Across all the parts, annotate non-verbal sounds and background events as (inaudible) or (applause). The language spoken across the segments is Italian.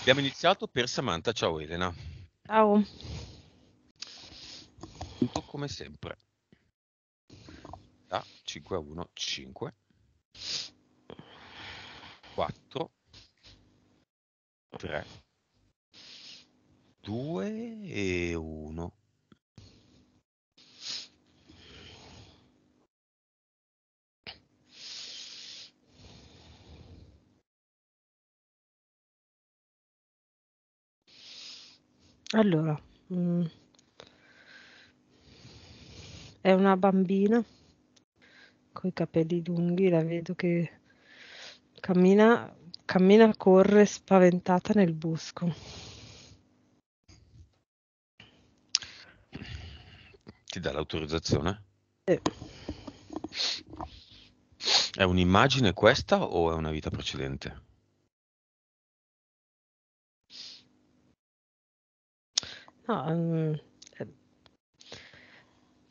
Abbiamo iniziato per Samantha. Ciao Elena. Ciao. Tutto come sempre. Da 5 a 1, 5. 4. 3. 2 e 1. Allora, mhmm è una bambina con i capelli lunghi, la vedo che cammina cammina, corre spaventata nel bosco. Ti dà l'autorizzazione? Sì. È un'immagine questa o è una vita precedente? No, mhmm,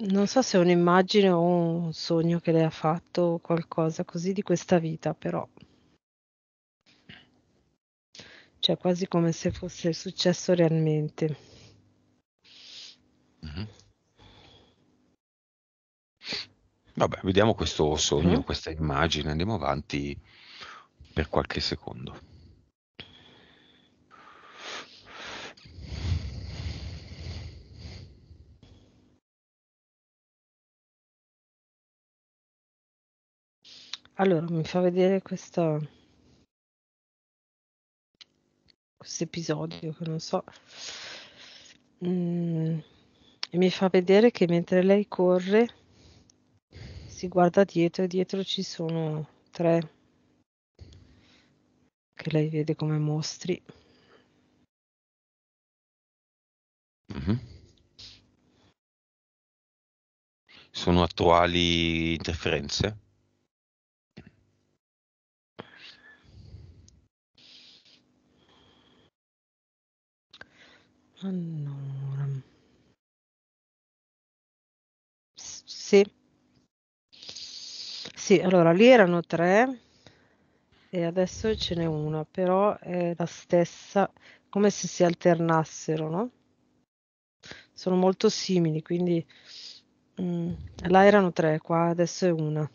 non so se è un'immagine o un sogno che lei ha fatto o qualcosa così di questa vita, però cioè quasi come se fosse successo realmente. Mh-mh. Vabbè, vediamo questo sogno, Mh-mh. questa immagine, andiamo avanti per qualche secondo. Allora, mi fa vedere questa questo episodio che non so. Mm, e mi fa vedere che mentre lei corre si guarda dietro e dietro ci sono tre che lei vede come mostri. Mm-hmm. Sono attuali interferenze? Allora. sì. Sì, allora lì erano tre e adesso ce n'è una, però è la stessa, come se si alternassero, no? Sono molto simili, quindi mh, mm, là erano tre, qua adesso è una.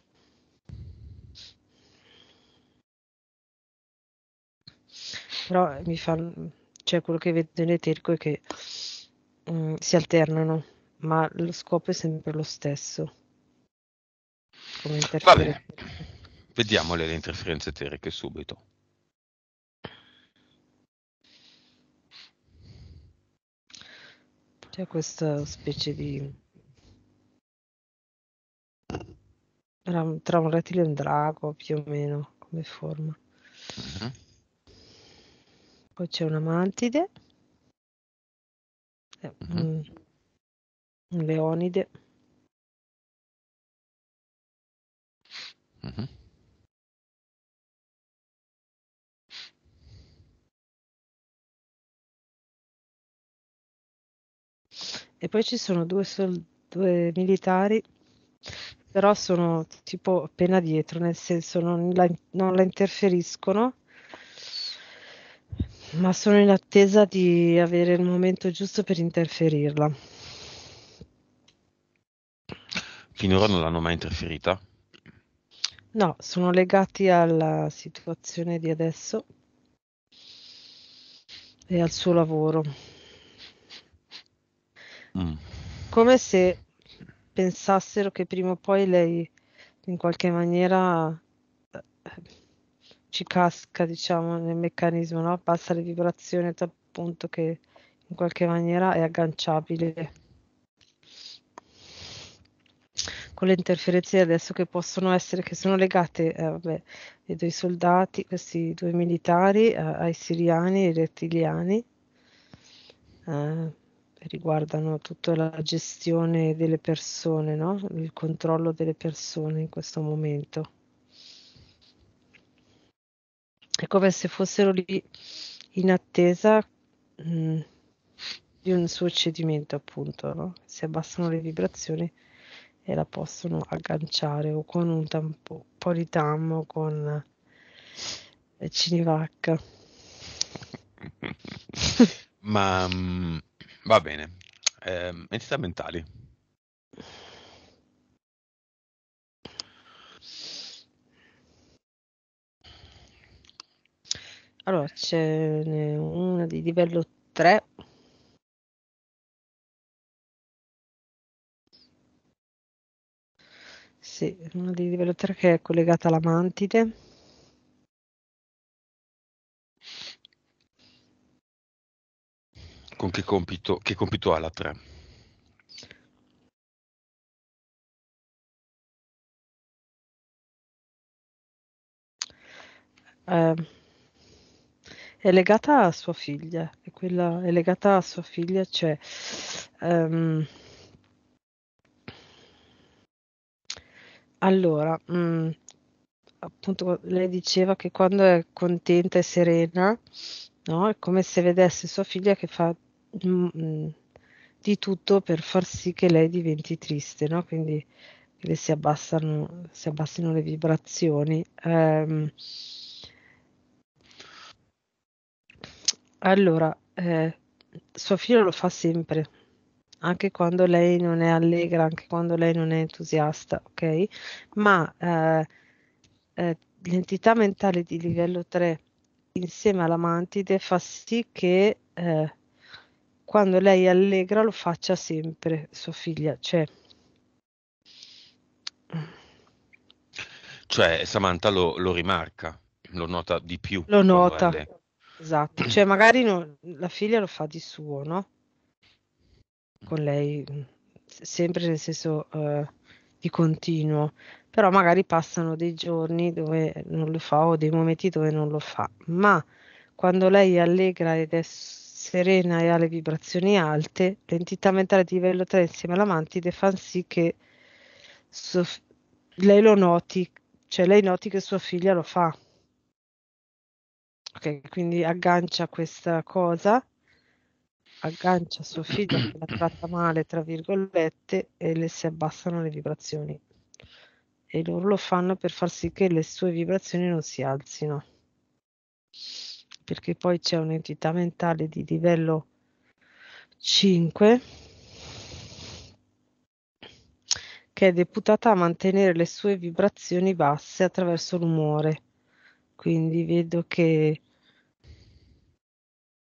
Però mi fa cioè quello che vedo in eterco è che mh, mm, si alternano, ma lo scopo è sempre lo stesso. Va bene, vediamo le interferenze eteriche subito. C'è questa specie di... tra un rettile e un drago più o meno come forma. Mm-hmm. Poi c'è una mantide. mm-hmm. Un leonide. Mm-hmm. E poi ci sono due, sol- due militari però sono tipo appena dietro, nel senso non la, non la interferiscono ma sono in attesa di avere il momento giusto per interferirla. Finora non l'hanno mai interferita? No, sono legati alla situazione di adesso e al suo lavoro. Mm. Come se pensassero che prima o poi lei in qualche maniera eh, ci casca, diciamo, nel meccanismo, no? Passa le vibrazioni appunto che in qualche maniera è agganciabile. Con le interferenze adesso che possono essere, che sono legate, eh, vabbè, ai due soldati, questi due militari, eh, ai siriani, e ai rettiliani, eh, riguardano tutta la gestione delle persone, no? Il controllo delle persone in questo momento è come se fossero lì in attesa mh, mm, di un suo cedimento, appunto, no? si abbassano le vibrazioni e la possono agganciare o con un tampo, politam o con eh, cinivac. Ma mh, mm, va bene, eh, entità mentali. Allora, ce n'è una di livello 3. Sì, una di livello 3 che è collegata alla mantide. Con che compito, che compito ha la 3? Uh, ehm, è legata a sua figlia, è, quella è legata a sua figlia, cioè... Um, allora, mh, mm, appunto lei diceva che quando è contenta e serena, no? È come se vedesse sua figlia che fa mh, mm, mm, di tutto per far sì che lei diventi triste, no? Quindi le si, abbassano, si abbassino le vibrazioni. Um, Allora, ehm, suo figlio lo fa sempre, anche quando lei non è allegra, anche quando lei non è entusiasta, ok? ma, ehm, ehm, l'entità mentale di livello 3 insieme alla mantide fa sì che, ehm, quando lei è allegra lo faccia sempre sua figlia, cioè Cioè Samantha lo lo rimarca, lo nota di più Lo nota. alle Esatto, cioè magari no, la figlia lo fa di suo, no? Con lei, sempre nel senso uh, di continuo, però magari passano dei giorni dove non lo fa o dei momenti dove non lo fa, ma quando lei è allegra ed è serena e ha le vibrazioni alte, l'entità mentale di livello 3 insieme all'amantide fa sì che soff- lei lo noti, cioè lei noti che sua figlia lo fa. Ok, quindi aggancia questa cosa, aggancia suo figlio che la tratta male, tra virgolette, e le si abbassano le vibrazioni. E loro lo fanno per far sì che le sue vibrazioni non si alzino. Perché poi c'è un'entità mentale di livello 5 che è deputata a mantenere le sue vibrazioni basse attraverso l'umore quindi vedo che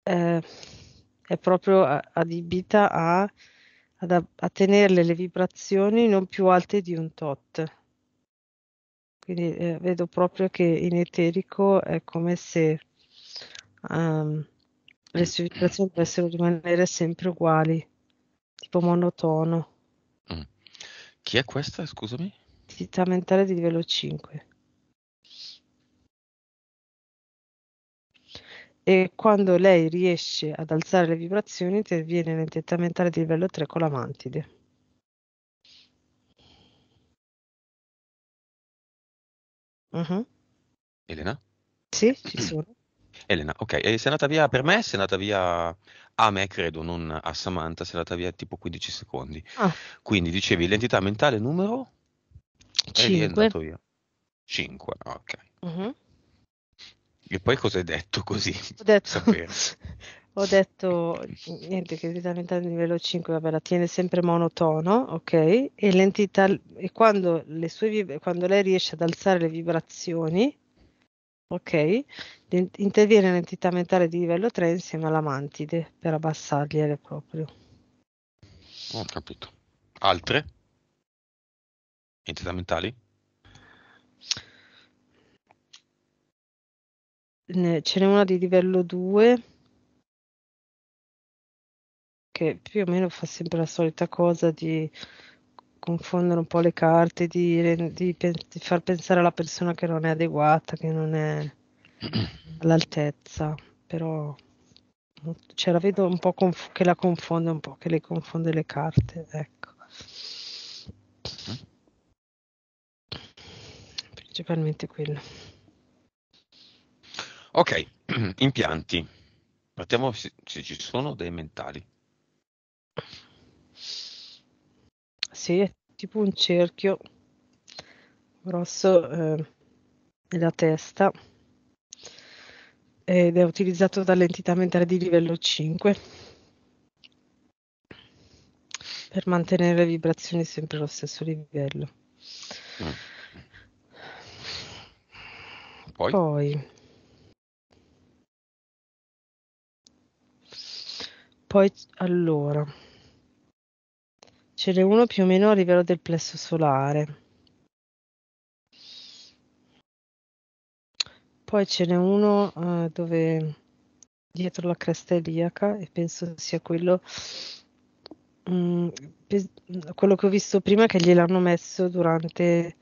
eh, è proprio adibita a, a, a tenerle le vibrazioni non più alte di un tot. Quindi eh, vedo proprio che in eterico è come se um, le sue vibrazioni dovessero rimanere sempre uguali, tipo monotono. Mm. Chi è questa, scusami? Entità mentale di livello 5. e quando lei riesce ad alzare le vibrazioni interviene l'entità mentale di livello 3 con la mantide. Uh-huh. Mm-hmm. Elena? Sì, ci (clears throat) sono. Elena, ok, e sei andata via per me, sei andata via a me, credo, non a Samantha, sei andata via tipo 15 secondi. Ah. Quindi dicevi l'entità mentale numero 5. 5, ok. Uh-huh. E poi cosa hai detto così? Ho detto, (laughs) ho detto niente, che l'entità di livello 5 vabbè, la tiene sempre monotono, ok? E, l'entità, e quando, le sue, quando lei riesce ad alzare le vibrazioni, ok? Interviene l'entità mentale di livello 3 insieme alla mantide per abbassargliele proprio. Ho capito. Altre? Entità mentali? ce n'è una di livello 2 che più o meno fa sempre la solita cosa di confondere un po' le carte, di, di, di far pensare alla persona che non è adeguata, che non è (clears throat) all'altezza, però ce cioè, la vedo un po' conf- che la confonde un po', che le confonde le carte, ecco. Mm-hmm. Principalmente quello. Ok, (clears throat) impianti. Partiamo se, se ci sono dei mentali. Sì, è tipo un cerchio grosso eh, nella testa ed è utilizzato dall'entità mentale di livello 5 per mantenere le vibrazioni sempre allo stesso livello. Mm. Poi? Poi Poi allora ce n'è uno più o meno a livello del plesso solare. Poi ce n'è uno uh, dove dietro la cresta iliaca e penso sia quello mm, quello che ho visto prima che gliel'hanno messo durante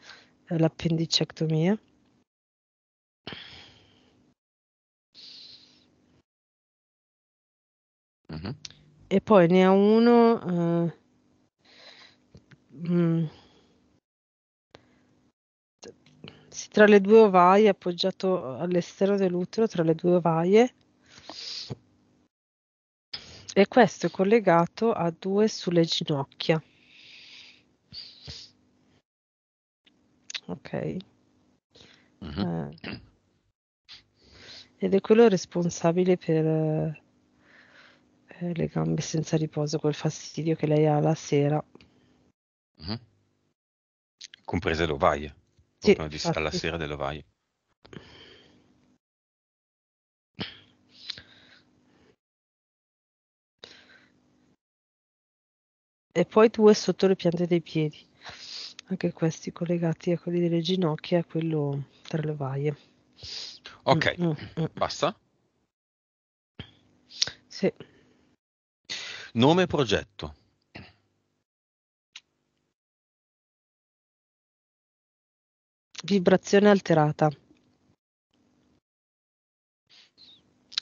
uh, eh, l'appendicectomia. Uh-huh. E poi ne ha uno... Uh, eh, mh, mm. tra le due ovaie, appoggiato all'esterno dell'utero, tra le due ovaie. E questo è collegato a due sulle ginocchia. Ok. Uh-huh. Eh. Ed è quello responsabile per eh, eh, le gambe senza riposo, quel fastidio che lei ha la sera. Mm-hmm. Comprese le ovaie, sì, alla sera delle ovaie. E poi due sotto le piante dei piedi, anche questi collegati a quelli delle ginocchia e a quello tra le ovaie. Ok, mm-hmm. basta? Sì. Nome e progetto. Vibrazione alterata.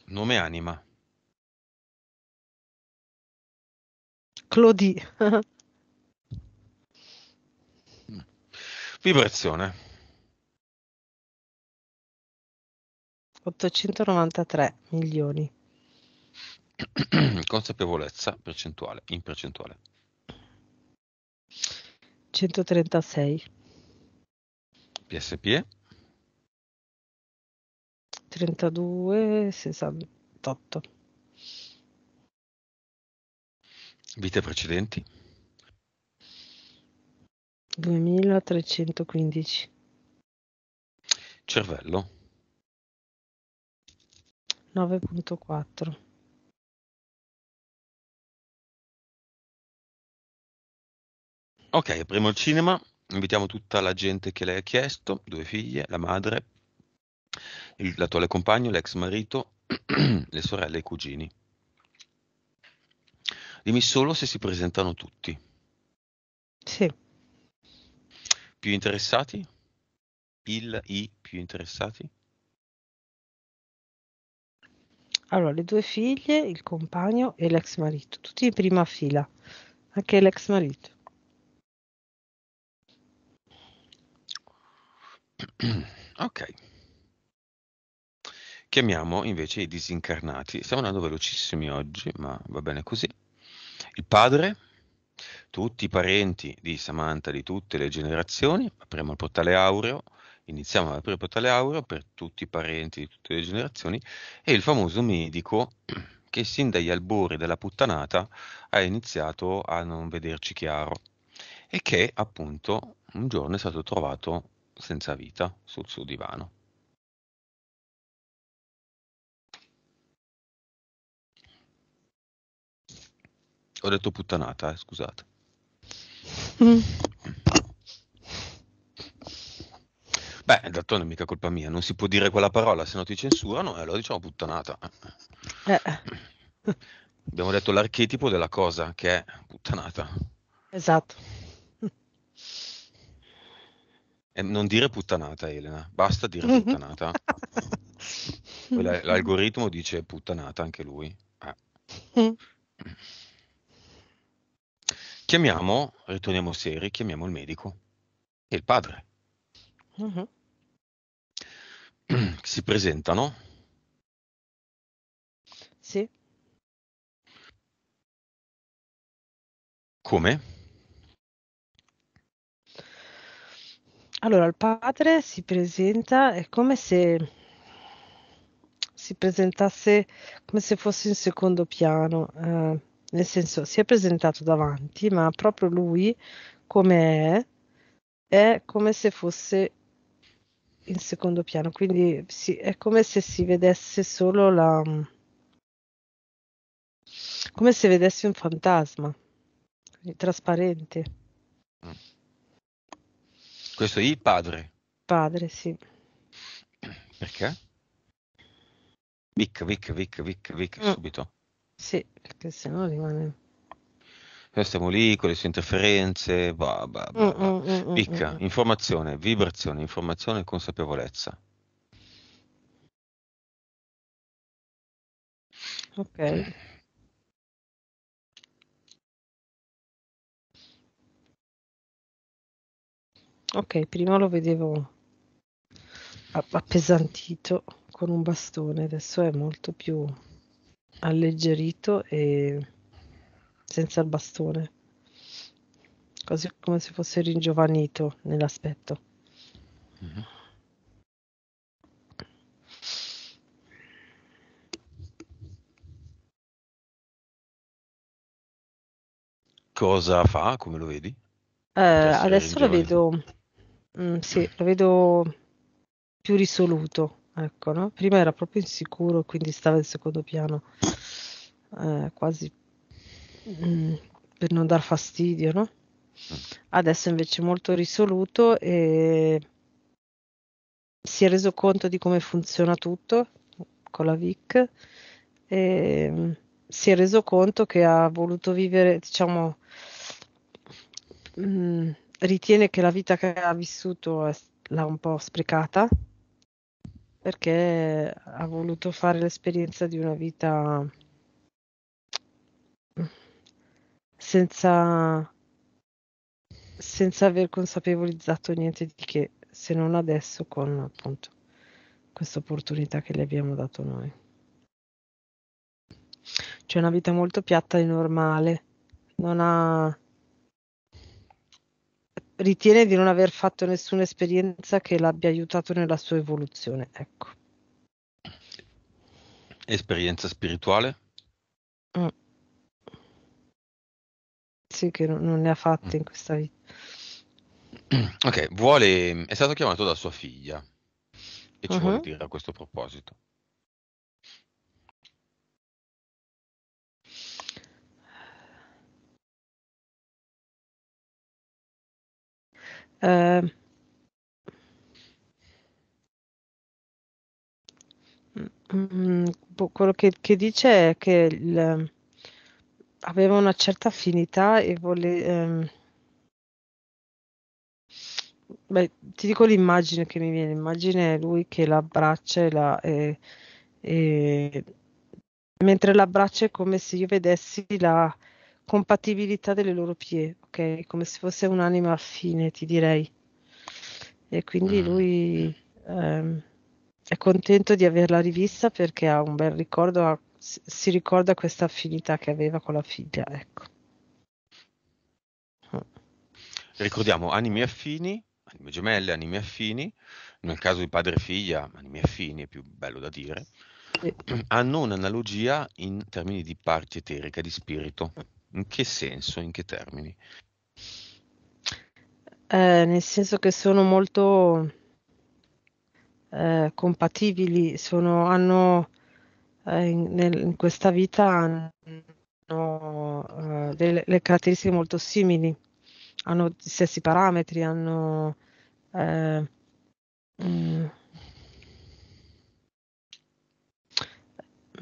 Nome anima. Clodi. (laughs) Vibrazione. 893 milioni. (clears throat) Consapevolezza percentuale, in percentuale. 136. PSP? 32, 68. Vite precedenti? 2315. Cervello? 9.4. Ok, apriamo il cinema, invitiamo tutta la gente che lei ha chiesto, due figlie, la madre, l'attuale compagno, l'ex marito, (clears throat) le sorelle e i cugini. Dimmi solo se si presentano tutti. Sì. Più interessati? Il, i più interessati? Allora, le due figlie, il compagno e l'ex marito, tutti in prima fila, anche l'ex marito. ok. Chiamiamo invece i disincarnati. Stiamo andando velocissimi oggi, ma va bene così. Il padre, tutti i parenti di Samantha di tutte le generazioni, apriamo il portale aureo, iniziamo ad aprire il portale aureo per tutti i parenti di tutte le generazioni e il famoso medico che sin dagli albori della puttanata ha iniziato a non vederci chiaro e che appunto un giorno è stato trovato senza vita sul suo divano. Ho detto puttanata, eh, scusate. Mm. Beh, d'altronde non è mica colpa mia, non si può dire quella parola, se no ti censurano e eh, allora diciamo puttanata. Eh. Abbiamo detto l'archetipo della cosa che è puttanata. Esatto. Eh, non dire puttanata, Elena, basta dire mhm. puttanata. (laughs) L'algoritmo dice puttanata anche lui. Eh. Chiamiamo, ritorniamo seri, chiamiamo il medico e il padre. Uh-huh. (clears throat) Si presentano. Sì. Come? Allora, il padre si presenta, è come se si presentasse come se fosse in secondo piano, eh, nel senso si è presentato davanti, ma proprio lui, come è, è come se fosse in secondo piano, quindi si, è come se si vedesse solo la... come se vedesse un fantasma, trasparente. Mm. Questo è il padre. Padre, sì. Perché? Vic, Vic, Vic, Vic, Vic, mm. subito. Sì, perché sennò rimane... Noi eh, stiamo lì con le sue interferenze, bah, bah, bah, bah. Mm, informazione, vibrazione, informazione e consapevolezza. Ok. Ok, prima lo vedevo appesantito con un bastone, adesso è molto più alleggerito e senza il bastone, quasi come se fosse ringiovanito nell'aspetto. Mm-hmm. Cosa fa? Come lo vedi? Eh, adesso lo vedo Mh, mm, sì, lo vedo più risoluto, ecco, no, prima era proprio insicuro e quindi stava in secondo piano, ehm, quasi, mhmm, per non dar fastidio, no. Adesso invece è molto risoluto e si è reso conto di come funziona tutto con la VIC e mm, si è reso conto che ha voluto vivere, diciamo, mhmm ritiene che la vita che ha vissuto l'ha un po' sprecata perché ha voluto fare l'esperienza di una vita senza, senza aver consapevolizzato niente di che, se non adesso con appunto questa opportunità che le abbiamo dato noi. C'è una vita molto piatta e normale, non ha ritiene di non aver fatto nessuna esperienza che l'abbia aiutato nella sua evoluzione. Ecco. Esperienza spirituale? Mm. Sì, che non, non ne ha fatte mm. in questa vita. Ok, vuole, è stato chiamato da sua figlia e ci uh-huh. vuole mm-hmm. dire a questo proposito. Ehm. Mm, mm, boh, quello che, che, dice è che il, aveva una certa affinità e vuole Ehm, beh, ti dico l'immagine che mi viene. L'immagine è lui che l'abbraccia e la. E, e, mentre l'abbraccia è come se io vedessi la, compatibilità delle loro pie, ok? Come se fosse un'anima affine, ti direi. E quindi mm. lui ehm, è contento di averla rivista perché ha un bel ricordo, ha, si ricorda questa affinità che aveva con la figlia, ecco. Eh. Ricordiamo anime affini, anime gemelle, anime affini, nel caso di padre e figlia, anime affini è più bello da dire, sì. hanno un'analogia in termini di parte eterica, di spirito. In che senso? In che termini? Eh, nel senso che sono molto eh, compatibili, sono, hanno eh, in, nel, in, questa vita hanno eh, delle, le caratteristiche molto simili, hanno gli stessi parametri, hanno... Eh, mm,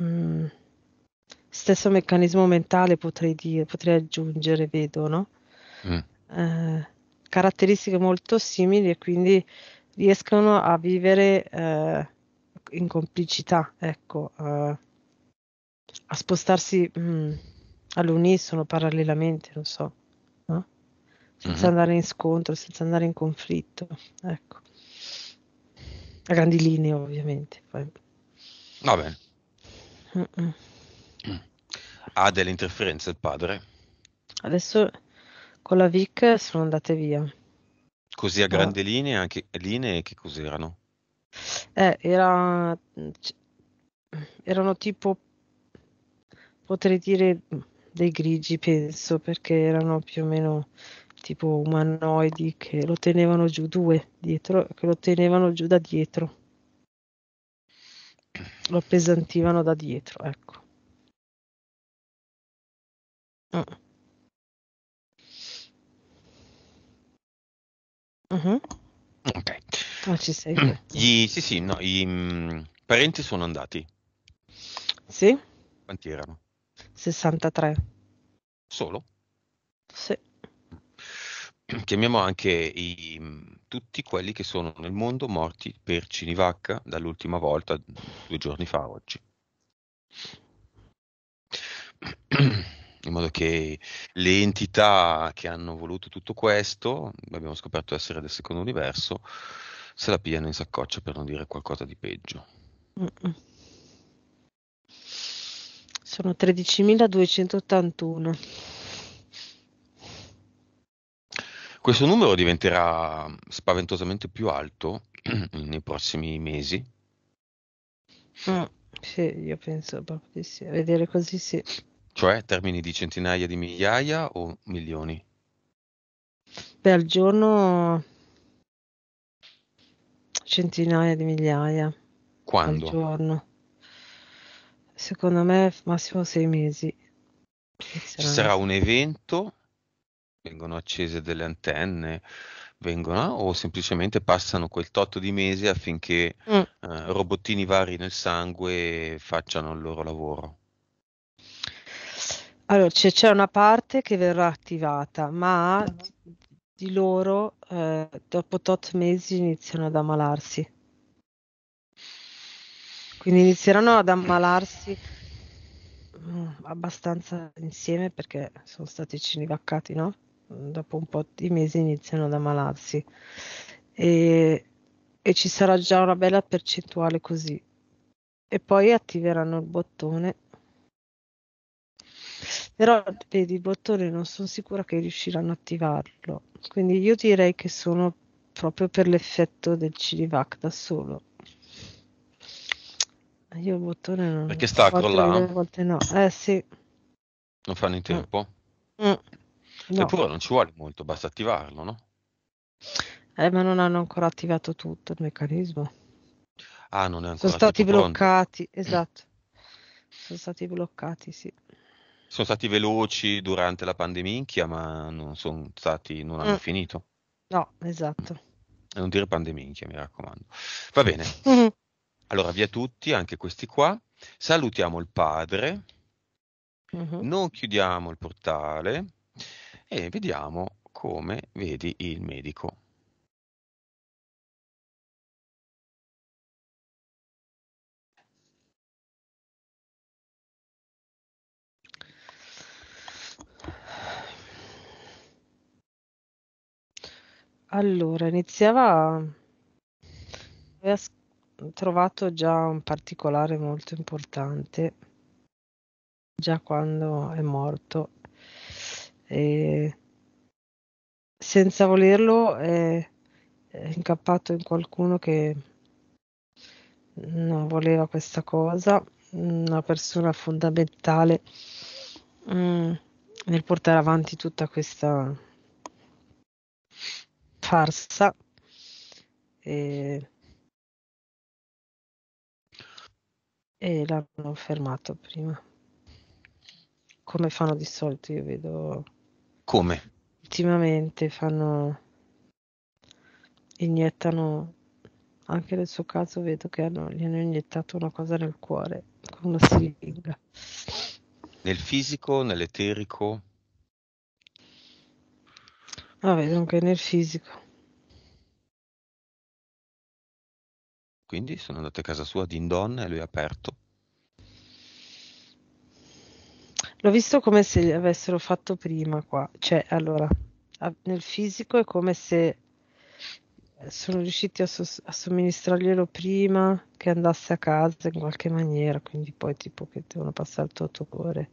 mm, stesso meccanismo mentale, potrei dire, potrei aggiungere, vedo, no? Mm. Eh, caratteristiche molto simili e quindi riescono a vivere eh, in complicità, ecco, eh, a spostarsi mh, mm, all'unisono parallelamente, non so, no? senza mm-hmm. andare in scontro, senza andare in conflitto, ecco. A grandi linee, ovviamente. Va bene. Mm-mm ha delle interferenze il padre. Adesso con la VIC sono andate via. Così a grandi no. linee, anche linee che cos'erano? Eh, era, erano tipo, potrei dire, dei grigi, penso, perché erano più o meno tipo umanoidi che lo tenevano giù due dietro, che lo tenevano giù da dietro. Lo appesantivano da dietro, ecco. Mh. Mm. Mh-mh. Okay. Ah, ci sei tu. Mm. sì, sì, no, i mm, parenti sono andati. Sì. Quanti erano? 63. Solo? Sì. Chiamiamo anche i tutti quelli che sono nel mondo morti per Cinivacca dall'ultima volta due giorni fa a oggi. (clears throat) (clears throat) in modo che le entità che hanno voluto tutto questo, abbiamo scoperto essere del secondo universo, se la pigliano in saccoccia per non dire qualcosa di peggio. Sono 13.281. Questo numero diventerà spaventosamente più alto (clears throat) nei prossimi mesi. Mm, sì, io penso proprio di sì. A vedere così sì. Cioè, termini di centinaia di migliaia o milioni? Per al giorno centinaia di migliaia. Quando? Al giorno. Secondo me massimo sei mesi. Ci sarà un evento, vengono accese delle antenne, vengono o semplicemente passano quel tot di mesi affinché mm. eh, robottini vari nel sangue facciano il loro lavoro. Allora, c'è c'è una parte che verrà attivata, ma di loro, ehm, dopo tot mesi iniziano ad ammalarsi. Quindi inizieranno ad ammalarsi, mhmm, abbastanza insieme perché sono stati cinivaccati, no, dopo un po' di mesi iniziano ad ammalarsi. Ehm, e ci sarà già una bella percentuale così. E poi attiveranno il bottone però vedi il bottone non sono sicura che riusciranno a attivarlo quindi io direi che sono proprio per l'effetto del Cinevac da solo io il bottone non perché sta a crollare volte no eh sì non fanno in tempo mm. Mm. No. eppure non ci vuole molto basta attivarlo no? eh ma non hanno ancora attivato tutto il meccanismo ah non è ancora sono stati bloccati pronto. Mm. esatto sono stati bloccati sì sono stati veloci durante la pandemia, ma non, stati, non hanno mm. finito. No, esatto. Non dire pandemia, mi raccomando. Va bene. (laughs) Mm-hmm. Allora, via tutti, anche questi qua. Salutiamo il padre. Mm-hmm. Non chiudiamo il portale e vediamo come vedi il medico. Allora, iniziava aveva trovato già un particolare molto importante già quando è morto. E senza volerlo è è incappato in qualcuno che non voleva questa cosa, una persona fondamentale mh, mm, nel portare avanti tutta questa farsa. E... e l'hanno fermato prima. Come fanno di solito, io vedo. Come? Ultimamente fanno. iniettano. Anche nel suo caso vedo che hanno, gli hanno iniettato una cosa nel cuore, con una siringa. Nel fisico, nell'eterico? Ah, vedo anche nel fisico. Quindi sono andato a casa sua Dindon e lui ha aperto. L'ho visto come se gli avessero fatto prima qua, cioè allora nel fisico è come se eh, sono riusciti a, sos- a somministrarglielo prima che andasse a casa in qualche maniera, quindi poi tipo che devono passare 8 ore.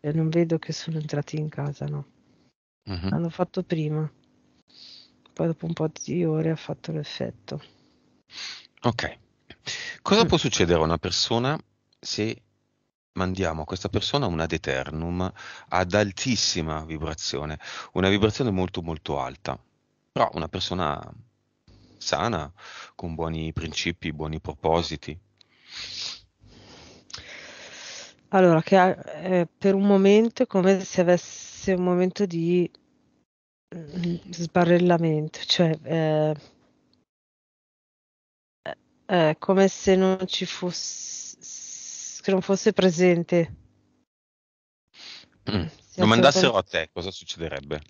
E non vedo che sono entrati in casa, no. Mh-mh. L'hanno fatto prima. Poi dopo un po' di ore ha fatto l'effetto. Ok. Cosa può mm. succedere a una persona se mandiamo a questa persona un ad eternum ad altissima vibrazione, una vibrazione molto molto alta. Però una persona sana, con buoni principi, buoni propositi. Allora, che a eh, per un momento è come se avesse un momento di, mhmm, cioè, ehm e eh, è come se non ci fosse, se non fosse presente. Mh. Mm. Domandassero a te, cosa succederebbe?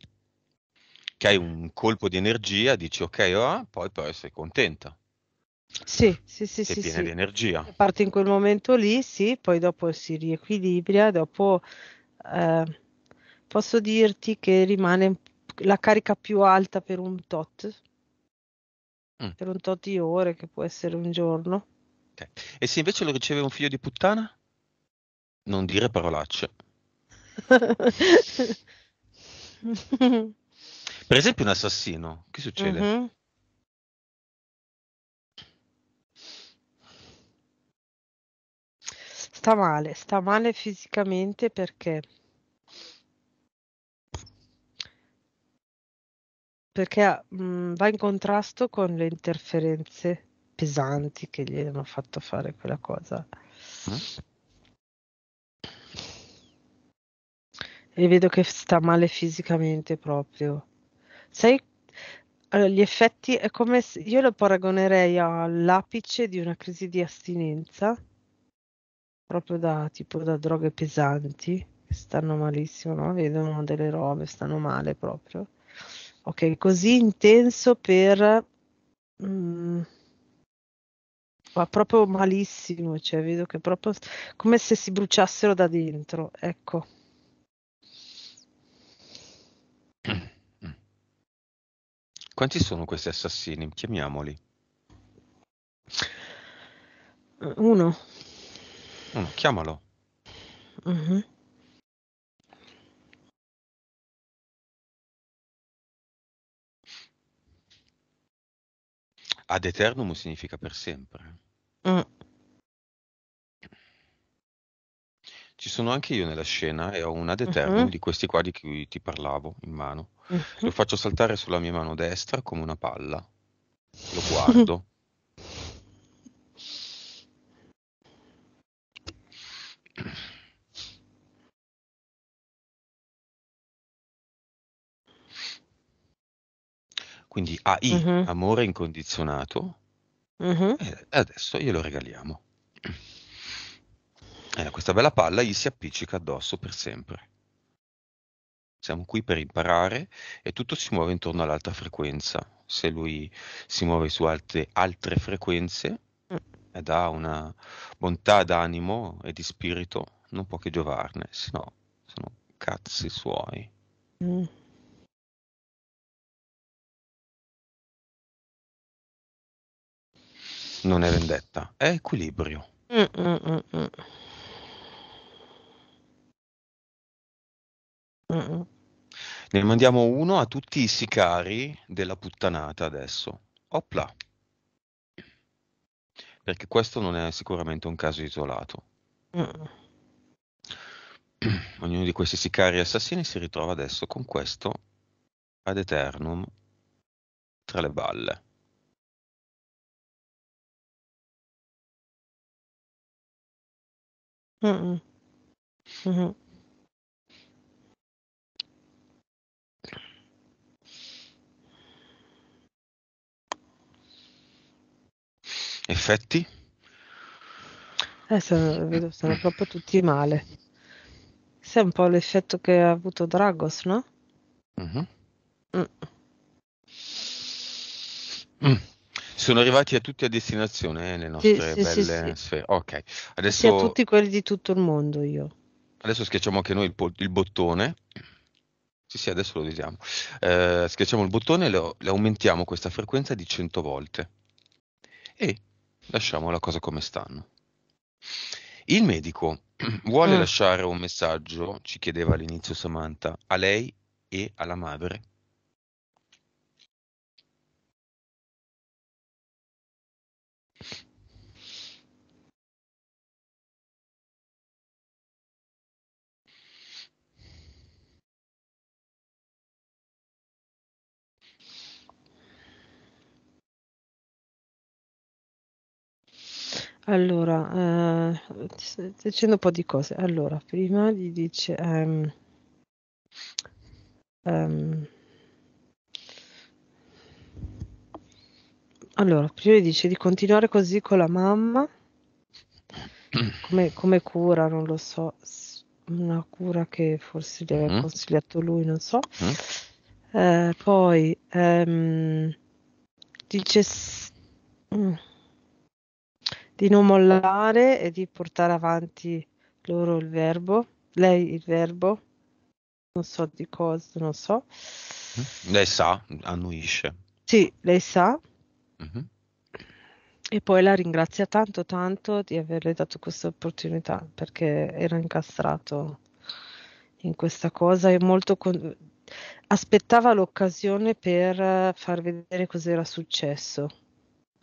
Che hai un colpo di energia, dici: ok, ah", poi però sei contenta. Sì, sì, sì, sì, piena sì. di energia. Parte in quel momento lì, sì, poi dopo si riequilibra, dopo eh, posso dirti che rimane la carica più alta per un tot, mm. per un tot di ore, che può essere un giorno. Okay. E se invece lo riceve un figlio di puttana? Non dire parolacce. (laughs) per esempio un assassino, che succede? Mm-hmm. Sta male, sta male fisicamente perché perché mh, mm, va in contrasto con le interferenze pesanti che gli hanno fatto fare quella cosa. E vedo che sta male fisicamente proprio. Sai, allora, gli effetti è come se io lo paragonerei all'apice di una crisi di astinenza proprio da tipo da droghe pesanti, stanno malissimo, no? vedono delle robe, stanno male proprio. Ok, così intenso per... Mm, ma proprio malissimo, cioè vedo che proprio come se si bruciassero da dentro, ecco. Quanti sono questi assassini? Chiamiamoli. Uno. Mm, chiamalo. Mh-mh. Ad eternum significa per sempre. Mh. Mm. Ci sono anche io nella scena e ho un ad mm-hmm. eternum Mh-mh. di questi qua di cui ti parlavo in mano. Mm-hmm. Lo Mh-mh. faccio saltare sulla mia mano destra come una palla. Lo guardo quindi AI, uh-huh. Mhm. amore incondizionato, uh-huh. e adesso glielo regaliamo. (clears throat) Eh, questa bella palla gli si appiccica addosso per sempre. Siamo qui per imparare e tutto si muove intorno all'alta frequenza. Se lui si muove su alte, altre frequenze ed mm. ha una bontà d'animo e di spirito, non può che giovarne, se no sono cazzi suoi. Mm. non è vendetta, è equilibrio. Mm, mm, mm, ne mandiamo uno a tutti i sicari della puttanata adesso. Opla. Perché questo non è sicuramente un caso isolato. Mm. (clears throat) Ognuno di questi sicari assassini si ritrova adesso con questo ad eternum tra le balle. Mh-mh. Mh-mh. Effetti? Eh, sono vedo sono proprio tutti male. Sai un po' l'effetto che ha avuto Dragos, no? Mh-mh. Mh. Mm. Mh. Mm. Sono arrivati a tutti a destinazione eh, le nostre sì, belle sì, sfere. Ok, adesso... Sì, a tutti quelli di tutto il mondo io. Adesso schiacciamo anche noi il, il bottone. Sì, sì, adesso lo vediamo. Eh, schiacciamo il bottone e le aumentiamo questa frequenza di 100 volte. E lasciamo la cosa come stanno. Il medico (clears throat) vuole mm. lasciare un messaggio, ci chiedeva all'inizio Samantha, a lei e alla madre? Allora, ehm, dicendo un po' di cose. Allora, prima gli dice, ehm ehm allora, prima gli dice di continuare così con la mamma. (clears throat) Come come cura, non lo so, una cura che forse gli aveva Mh. Mm-hmm. consigliato lui, non so. Mh. Mm-hmm. Ehm, poi, ehm, dice s mh. Mm, di non mollare e di portare avanti loro il verbo, lei il verbo, non so di cosa, non so. Mm-hmm. Lei sa, annuisce. Sì, lei sa. Mm-hmm. E poi la ringrazia tanto tanto di averle dato questa opportunità perché era incastrato in questa cosa e molto con... aspettava l'occasione per eh, far vedere cos'era successo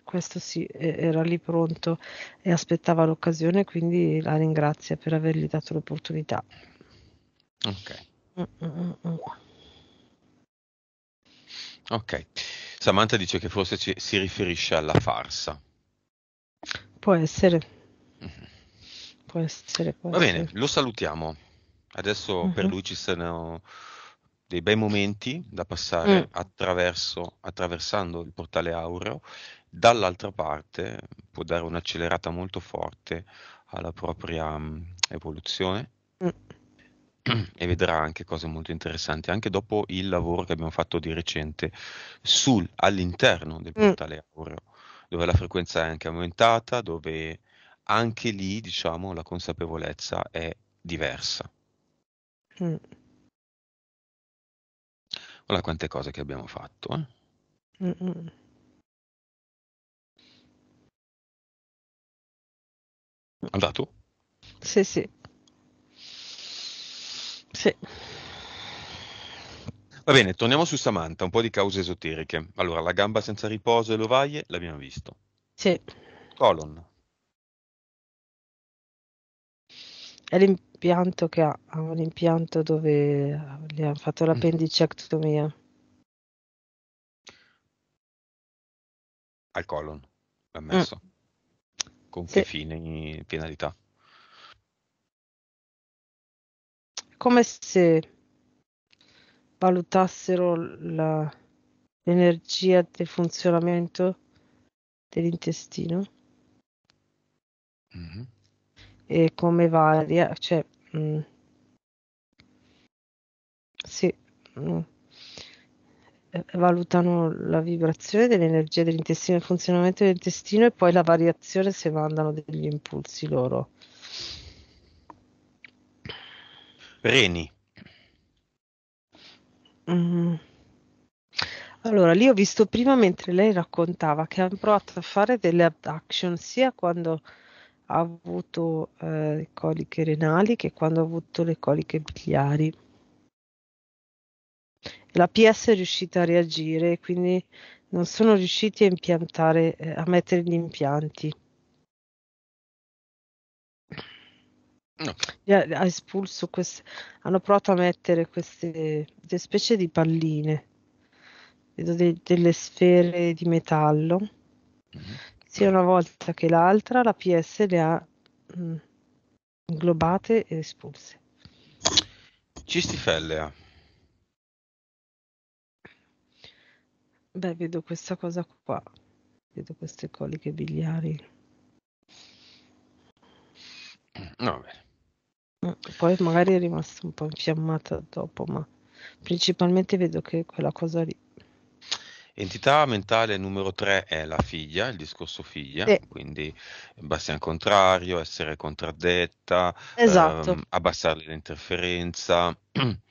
questo sì, era lì pronto e aspettava l'occasione, quindi la ringrazia per avergli dato l'opportunità. Ok. Mm-mm-mm. Ok. Samantha dice che forse ci, si riferisce alla farsa. Può essere. Mm-hmm. Può essere. Può Va essere. bene, lo salutiamo. Adesso mm-hmm. per lui ci sono dei bei momenti da passare mm. attraverso, attraversando il portale aureo dall'altra parte può dare un'accelerata molto forte alla propria mh, mm, evoluzione mm. (clears throat) e vedrà anche cose molto interessanti anche dopo il lavoro che abbiamo fatto di recente sul, all'interno del mm. portale aureo dove la frequenza è anche aumentata dove anche lì diciamo la consapevolezza è diversa mm. Guarda quante cose che abbiamo fatto eh? Mm, Andato? Sì, sì. Sì. Va bene, torniamo su Samantha, un po' di cause esoteriche. Allora, la gamba senza riposo e l'ovaie l'abbiamo visto. Sì. Colon. È l'impianto che ha, ha un impianto dove gli hanno fatto mm. l'appendicectomia. Al colon, l'ha messo. Mm con sì. fine in penalità. Come se valutassero la, l'energia del funzionamento dell'intestino mm-hmm. e come varia, cioè mh, mm. sì, mh, mm. Eh, valutano la vibrazione dell'energia dell'intestino, il funzionamento dell'intestino e poi la variazione se mandano degli impulsi loro. Reni. Mm. Allora, lì ho visto prima mentre lei raccontava che ha provato a fare delle abduction sia quando ha avuto eh, coliche renali che quando ha avuto le coliche biliari la PS è riuscita a reagire, quindi non sono riusciti a impiantare, eh, a mettere gli impianti. No. Ha, ha espulso queste, hanno provato a mettere queste specie di palline, vedo de, delle sfere di metallo, mm-hmm. sia una volta che l'altra, la PS le ha mh, mm, inglobate e espulse. Cistifellea. Beh, vedo questa cosa qua. Vedo queste coliche biliari. No, bene. Mm, poi magari è rimasta un po' infiammata dopo, ma principalmente vedo che quella cosa lì. Entità mentale numero 3 è la figlia, il discorso figlia, sì. quindi Bastian contrario, essere contraddetta, esatto. ehm, abbassare l'interferenza, (clears throat)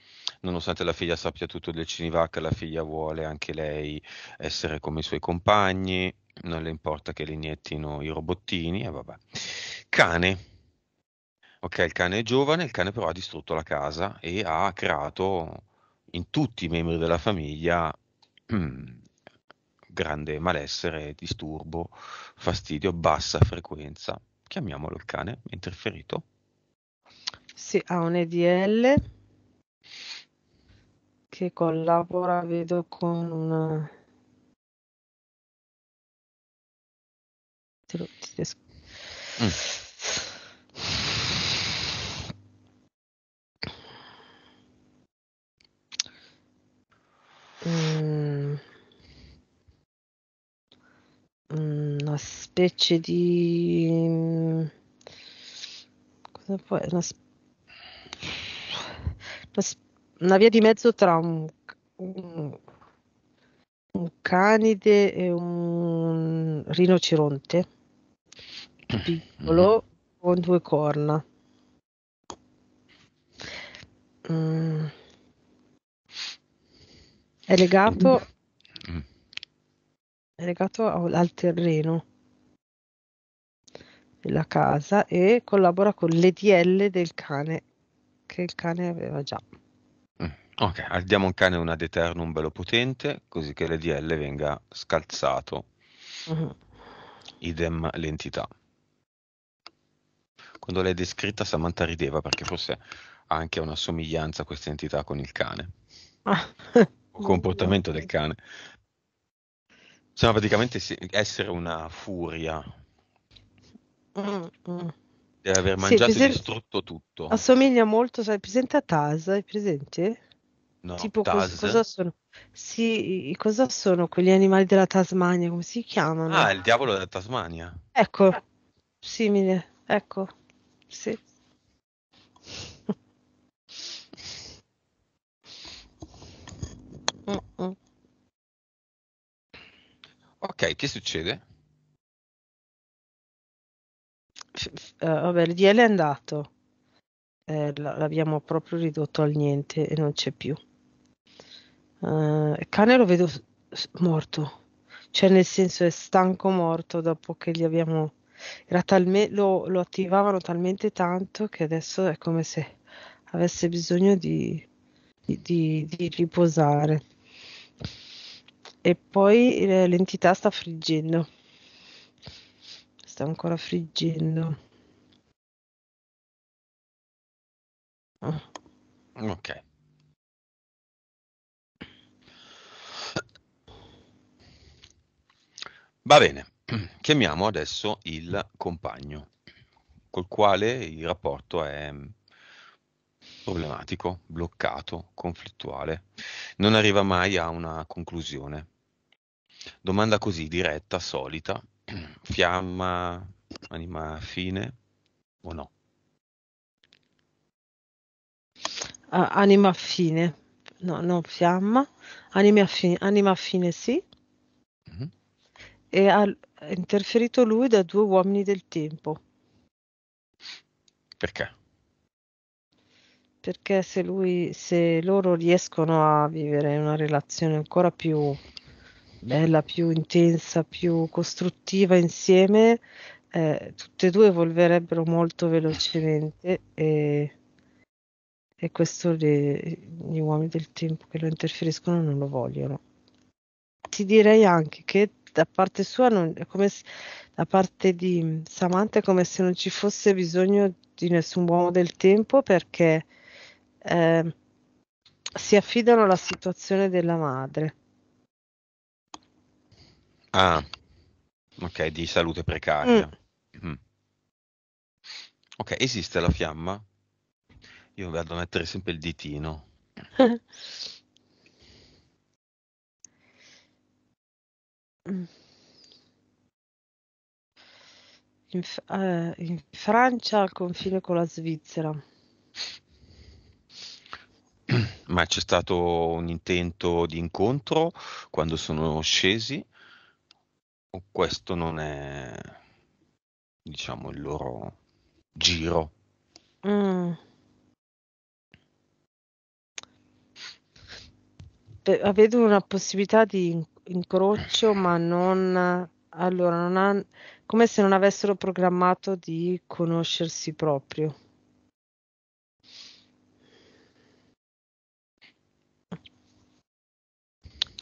nonostante la figlia sappia tutto del Cinivac, la figlia vuole anche lei essere come i suoi compagni, non le importa che le iniettino i robottini e vabbè. Cane. Ok, il cane è giovane, il cane però ha distrutto la casa e ha creato in tutti i membri della famiglia mm, grande malessere, disturbo, fastidio, bassa frequenza. Chiamiamolo il cane, interferito. Sì, ha un EDL che collabora, vedo, con una... Mm. Mm, una specie di cosa può una, sp... una, sp una via di mezzo tra un, un, un canide e un rinoceronte piccolo mm. con due corna. Mm. È legato, mm. è legato al terreno della casa e collabora con l'EDL del cane che il cane aveva già. Ok, diamo un cane una Deternum bello potente, così che l'EDL venga scalzato. Mm-hmm. Idem l'entità. Quando l'hai descritta Samantha rideva perché forse ha anche una somiglianza questa entità con il cane. Ah. (laughs) comportamento del cane. Sono praticamente essere una furia. mm Deve aver mangiato sì, presente... e distrutto tutto. Assomiglia molto, sai, presente a Taz, è presente? No, tipo cos- cosa sono? Sì, cosa sono quegli animali della Tasmania? Come si chiamano? Ah, il diavolo della Tasmania. Ecco, simile, ecco, sì. (laughs) ok, che succede? Uh, vabbè, il DL è andato. Eh, l'abbiamo proprio ridotto al niente e non c'è più. Eh, il cane lo vedo morto, cioè nel senso è stanco morto dopo che gli abbiamo... Era talme- lo, lo attivavano talmente tanto che adesso è come se avesse bisogno di, di, di, di riposare. E poi eh, l'entità sta friggendo, sta ancora friggendo. Ah. Ok. Va bene, (clears throat) chiamiamo adesso il compagno col quale il rapporto è mm, problematico, bloccato, conflittuale, non arriva mai a una conclusione. Domanda così diretta, solita, (clears throat) fiamma, anima fine o no? Uh, anima fine, no, non fiamma, anima fine, anima fine sì e ha interferito lui da due uomini del tempo. Perché? Perché se, lui, se loro riescono a vivere una relazione ancora più bella, più intensa, più costruttiva insieme, eh, tutte e due evolverebbero molto velocemente e, e questo le, gli uomini del tempo che lo interferiscono non lo vogliono. Ti direi anche che da parte sua, non, è come se, da parte di Samantha, è come se non ci fosse bisogno di nessun uomo del tempo perché eh, si affidano alla situazione della madre. Ah, ok, di salute precaria. Mm. Mm. Ok, esiste la fiamma? Io vado a mettere sempre il ditino. (laughs) In F eh, in Francia al confine con la Svizzera. (clears throat) Ma c'è stato un intento di incontro quando sono scesi? O questo non è, diciamo, il loro giro? Mh. Mm. Pe vedo una possibilità di incontro incrocio, ma non allora non ha, come se non avessero programmato di conoscersi proprio.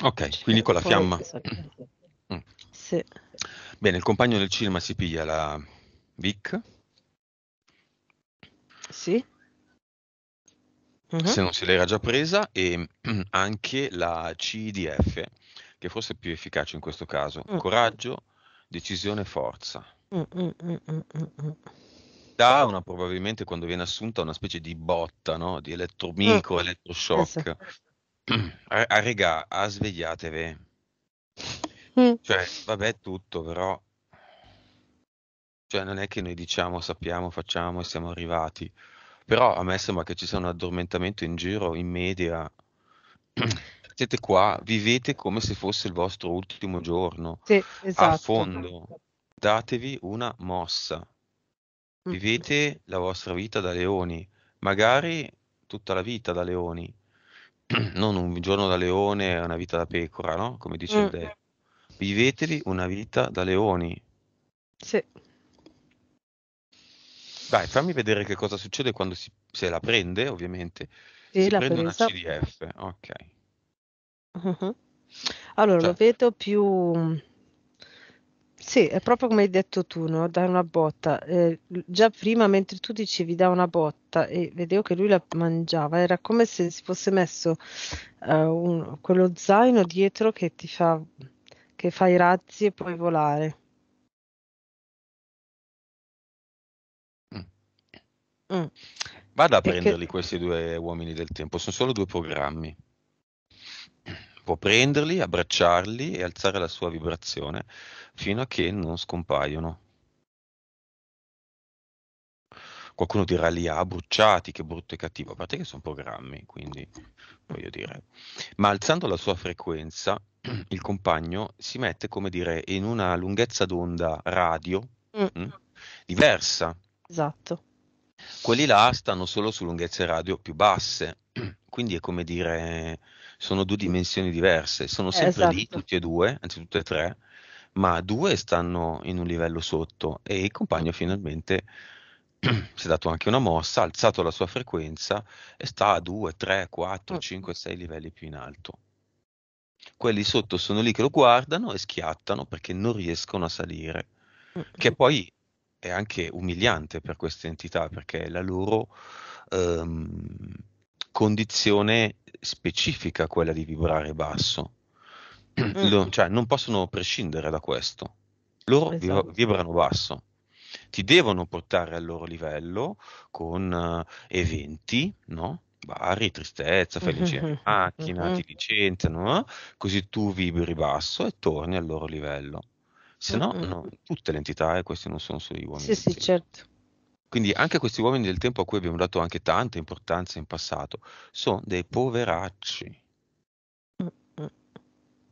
Ok, quindi con la fiamma. Mm. Sì. Bene, il compagno del cinema si piglia la Vic. Sì. Uh-huh. Se mhm. non se l'era già presa, e (clears throat) anche la CDF che fosse più efficace in questo caso? Mm. mm. Coraggio, decisione, forza. Mm, mm, da una probabilmente quando viene assunta una specie di botta no? di elettromico, mm. elettroshock. (clears throat) A, a regà, a svegliatevi. Mm. Cioè, vabbè, tutto, però cioè non è che noi diciamo, sappiamo, facciamo e siamo arrivati. Però a me sembra che ci sia un addormentamento in giro in media (clears throat) siete qua, vivete come se fosse il vostro ultimo giorno, sì, esatto. a fondo, datevi una mossa, mm. vivete mm la vostra vita da leoni, magari tutta la vita da leoni, (clears throat) non un giorno da leone e una vita da pecora, no? Come dice mm. il detto. Vivetevi una vita da leoni. Sì. Dai, fammi vedere che cosa succede quando si, se la prende, ovviamente. Sì, si la prende presa. una CDF, ok. Mh-mh. Allora lo cioè. vedo più sì, è proprio come hai detto tu, no, dai una botta. Ehm, già prima mentre tu dicevi: "Dà una botta" e vedevo che lui la mangiava, era come se si fosse messo, ehm, un quello zaino dietro che ti fa che fa i razzi e puoi volare. Mh. Mm. Mh. Mm. Vada a E che prenderli questi due uomini del tempo, sono solo due programmi. Può prenderli, abbracciarli e alzare la sua vibrazione fino a che non scompaiono. Qualcuno dirà li ha bruciati, che brutto e cattivo, a parte che sono programmi, quindi voglio dire. Ma alzando la sua frequenza, il compagno si mette, come dire, in una lunghezza d'onda radio mm. mh, hm, diversa. Esatto. Quelli là stanno solo su lunghezze radio più basse, quindi è come dire sono due dimensioni diverse, sono eh, sempre esatto. lì tutti e due, anzi tutte e tre, ma due stanno in un livello sotto e il compagno finalmente (clears throat) si è dato anche una mossa, ha alzato la sua frequenza e sta a 2, 3, 4, 5, 6 livelli più in alto. Quelli sotto sono lì che lo guardano e schiattano perché non riescono a salire, mm. che poi è anche umiliante per queste entità perché la loro... Um, condizione specifica quella di vibrare basso. Mm. Lo, cioè, non possono prescindere da questo. Loro esatto. vibrano basso. Ti devono portare al loro livello con uh, eventi, no? Bari, tristezza, felicità, (laughs) mm-hmm. macchina, mm-hmm. ti licenziano, così tu vibri basso e torni al loro livello. Se no, no tutte le entità, e queste non sono solo gli uomini. Sì, sì, certo. Quindi anche questi uomini del tempo a cui abbiamo dato anche tanta importanza in passato, sono dei poveracci. Mm, mm.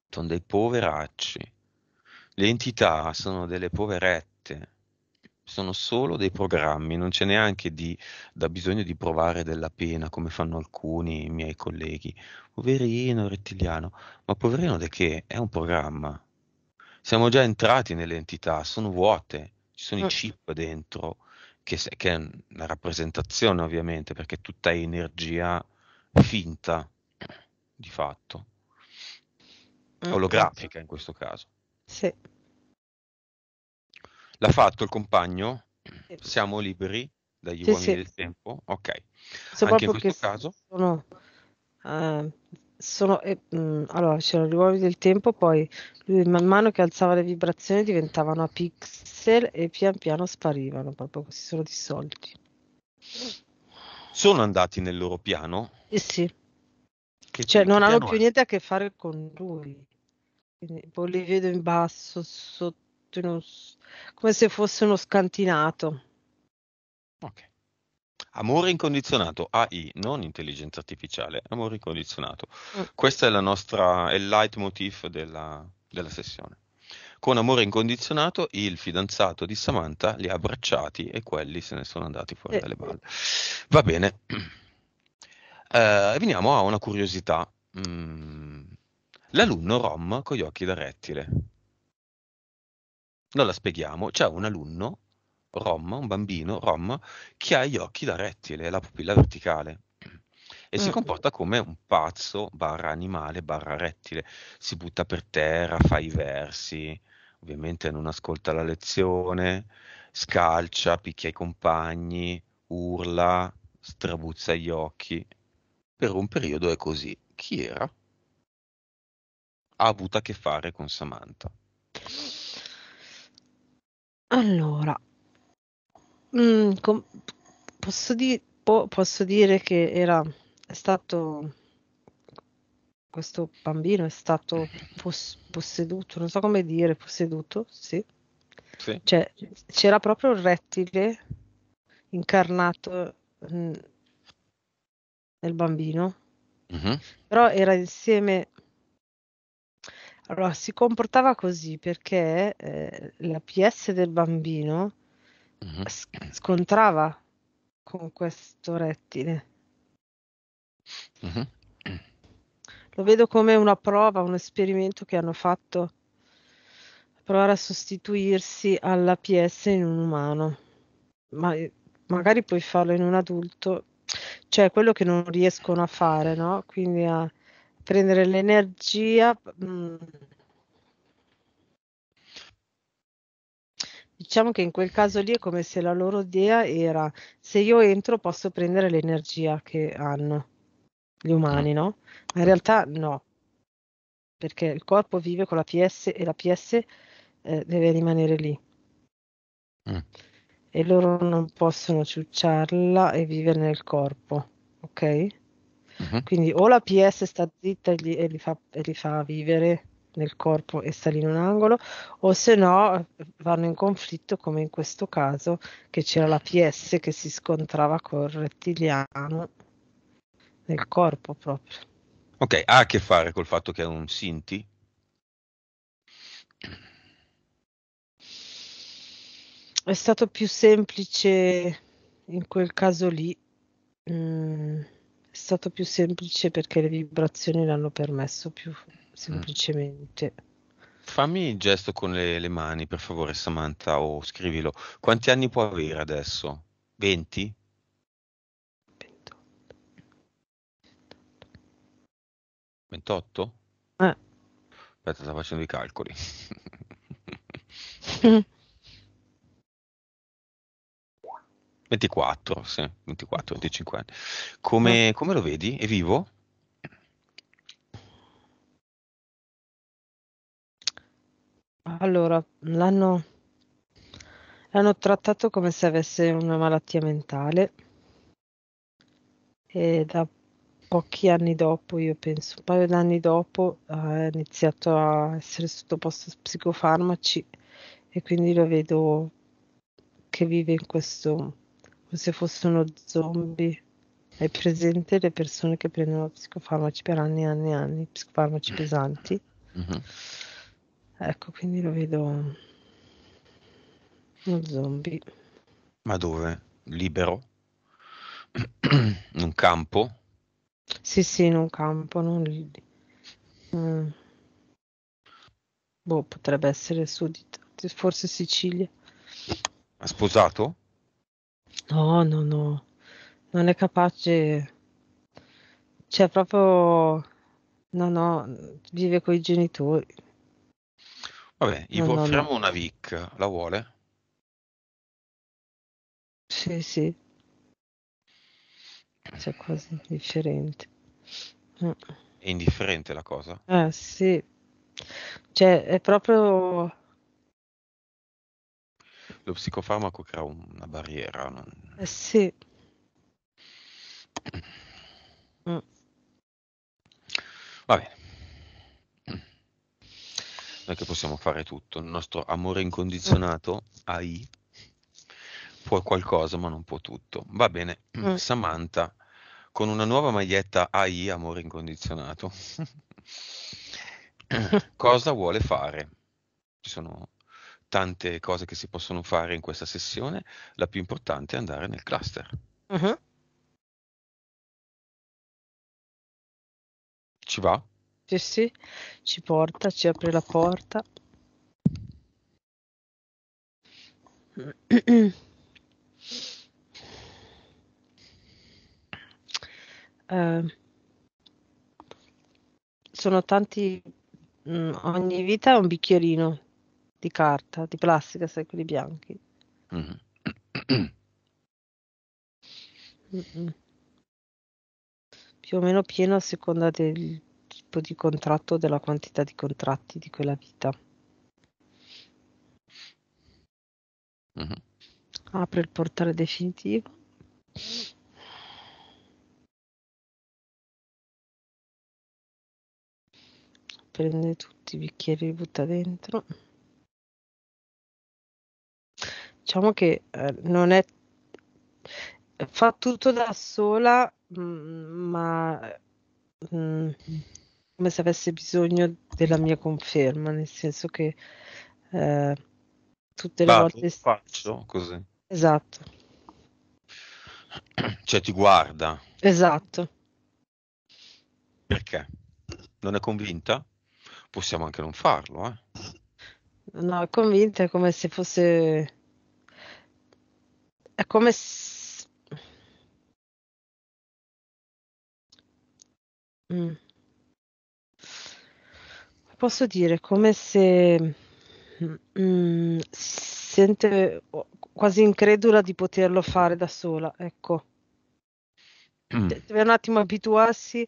Sono dei poveracci. Le entità sono delle poverette, sono solo dei programmi, non c'è neanche di, da bisogno di provare della pena come fanno alcuni miei colleghi. Poverino, rettiliano, ma poverino di che? È un programma. Siamo già entrati nelle entità, sono vuote, ci sono i mm. chip dentro che, che, è una rappresentazione ovviamente, perché tutta è energia finta di fatto, mm. olografica in questo caso. Sì. L'ha fatto il compagno? Sì. Siamo liberi dagli sì, uomini sì. del tempo? Ok. So Anche in questo caso... Sono, uh sono, eh, mh, mm, allora c'erano gli uomini del tempo, poi lui man mano che alzava le vibrazioni diventavano a pixel e pian piano sparivano, proprio così sono dissolti. Sono andati nel loro piano? Eh sì. Che, cioè non hanno più è? niente a che fare con lui. Quindi, poi boh, li vedo in basso, sotto, uno, come se fosse uno scantinato. Ok. Amore incondizionato, AI, non intelligenza artificiale, amore incondizionato. Mm. Questo è, nostra, è, il leitmotiv della, della sessione. Con amore incondizionato il fidanzato di Samantha li ha abbracciati e quelli se ne sono andati fuori eh. dalle balle. Va bene. Uh, (clears throat) veniamo a una curiosità. Mm. L'alunno Rom con gli occhi da rettile. Non la spieghiamo, c'è un alunno rom, un bambino rom, che ha gli occhi da rettile la pupilla verticale e si mm. comporta come un pazzo barra animale barra rettile, si butta per terra, fa i versi, ovviamente non ascolta la lezione, scalcia, picchia i compagni, urla, strabuzza gli occhi. Per un periodo è così. Chi era? Ha avuto a che fare con Samantha. Allora, Mhmm, com posso di po posso dire che era è stato questo bambino è stato pos posseduto, non so come dire, posseduto, sì. Sì. Cioè, c'era proprio il rettile incarnato, mm, nel bambino, Mh-mh. però era insieme allora si comportava così perché, eh, la PS del bambino uh-huh. scontrava con questo rettile. Uh-huh. Lo vedo come una prova, un esperimento che hanno fatto provare a sostituirsi alla PS in un umano. Ma magari puoi farlo in un adulto, cioè quello che non riescono a fare, no? Quindi a prendere l'energia. Mh, mm, diciamo che in quel caso lì è come se la loro idea era se io entro posso prendere l'energia che hanno gli umani, no? Ma in realtà no, perché il corpo vive con la PS e la PS eh, deve rimanere lì. Mm. E loro non possono ciucciarla e vivere nel corpo, ok? Mm-hmm. Quindi o la PS sta zitta e li, e li, fa, e li fa vivere nel corpo e sta lì in un angolo, o se no vanno in conflitto come in questo caso che c'era la PS che si scontrava col rettiliano nel corpo proprio. Ok, ha a che fare col fatto che è un Sinti? È stato più semplice in quel caso lì. Mm, è stato più semplice perché le vibrazioni l'hanno permesso più Mm. semplicemente. Fammi il gesto con le, le mani, per favore, Samantha, o scrivilo. Quanti anni può avere adesso? 20? 28? Eh. Aspetta, sta facendo i calcoli. mm. (laughs) 24, sì, 24, 25 anni. Come, come, lo vedi? È vivo? Allora, l'hanno l'hanno trattato come se avesse una malattia mentale e da pochi anni dopo, io penso, un paio d'anni dopo, ha iniziato a essere sottoposto a psicofarmaci e quindi lo vedo che vive in questo, come se fosse uno zombie. È presente le persone che prendono psicofarmaci per anni e anni e anni, psicofarmaci pesanti? Mm-hmm (laughs) Ecco, quindi lo vedo uno zombie. Ma dove? Libero? in un campo? Sì, sì, in un campo, non lì. Mm. Boh, potrebbe essere Sudit, forse Sicilia. Ha sposato? No, no, no. Non è capace. Cioè, proprio... No, no, vive con i genitori. Vabbè, io no, offriamo no, no. una Vic, la vuole? Sì, sì. C'è cioè, quasi indifferente. È indifferente la cosa? Ah, sì. Cioè, è proprio... Lo psicofarmaco crea una barriera. Non... Eh, sì. (clears throat) Va bene noi che possiamo fare tutto, il nostro amore incondizionato, mm. AI, può qualcosa ma non può tutto. Va bene, mm. (clears throat) Samantha con una nuova maglietta AI, amore incondizionato, (laughs) cosa vuole fare? Ci sono tante cose che si possono fare in questa sessione, la più importante è andare nel cluster. Uh-huh. Ci va? Sì, ci porta, ci apre la porta. (clears throat) Eh, sono tanti, mh, mm, ogni vita è un bicchierino di carta, di plastica, sai, quelli bianchi. Mm-hmm. Più o meno pieno a seconda del, tipo di contratto o della quantità di contratti di quella vita. Mm-hmm. Apre il portale definitivo. Prende tutti i bicchieri e butta dentro. Diciamo che eh, non è fa tutto da sola, mm, ma mh, mm, come se avesse bisogno della mia conferma, nel senso che eh, tutte le Vado, volte... Faccio così. Esatto. Cioè ti guarda. Esatto. Perché? Non è convinta? Possiamo anche non farlo, eh. No, è convinta, è come se fosse... È come se... Mm posso dire? Come se mm, si sente quasi incredula di poterlo fare da sola, ecco. Mm. Deve un attimo abituarsi